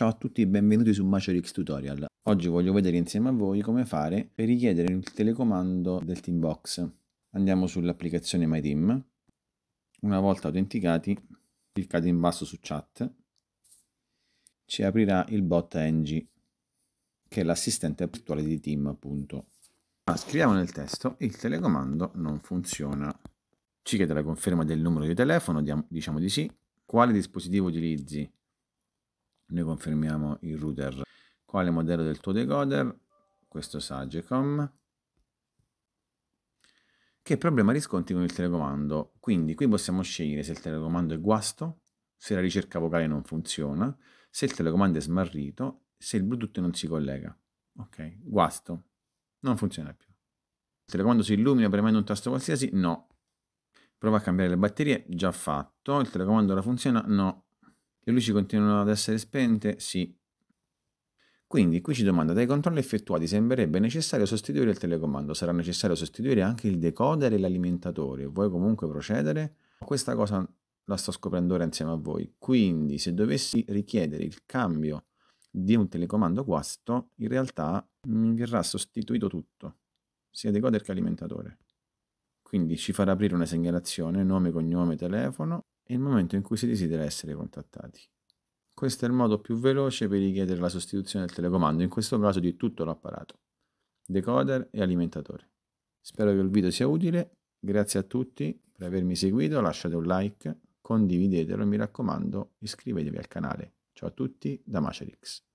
Ciao a tutti e benvenuti su MacerX Tutorial. Oggi voglio vedere insieme a voi come fare per richiedere il telecomando del Teambox. Andiamo sull'applicazione MyTeam. Una volta autenticati, cliccate in basso su Chat. Ci aprirà il bot Engie, che è l'assistente virtuale di Team, appunto. Ma ah, scriviamo nel testo, il telecomando non funziona. Ci chiede la conferma del numero di telefono, diciamo di sì. Quale dispositivo utilizzi? Noi confermiamo il router. Quale modello del tuo decoder? Questo Sagecom. Che problema riscontri con il telecomando? Quindi qui possiamo scegliere se il telecomando è guasto, se la ricerca vocale non funziona, se il telecomando è smarrito, se il Bluetooth non si collega. Ok, guasto, non funziona più. Il telecomando si illumina premendo un tasto qualsiasi? No. Prova a cambiare le batterie, già fatto. Il telecomando ora funziona? No. Le luci continuano ad essere spente? Sì. Quindi qui ci domanda, dai controlli effettuati sembrerebbe necessario sostituire il telecomando, sarà necessario sostituire anche il decoder e l'alimentatore, vuoi comunque procedere? Questa cosa la sto scoprendo ora insieme a voi, quindi se dovessi richiedere il cambio di un telecomando guasto, in realtà mi verrà sostituito tutto, sia decoder che alimentatore. Quindi ci farà aprire una segnalazione, nome, cognome, telefono, e il momento in cui si desidera essere contattati. Questo è il modo più veloce per richiedere la sostituzione del telecomando, in questo caso di tutto l'apparato, decoder e alimentatore. Spero che il video sia utile, grazie a tutti per avermi seguito, lasciate un like, condividetelo e mi raccomando iscrivetevi al canale. Ciao a tutti da Macerix.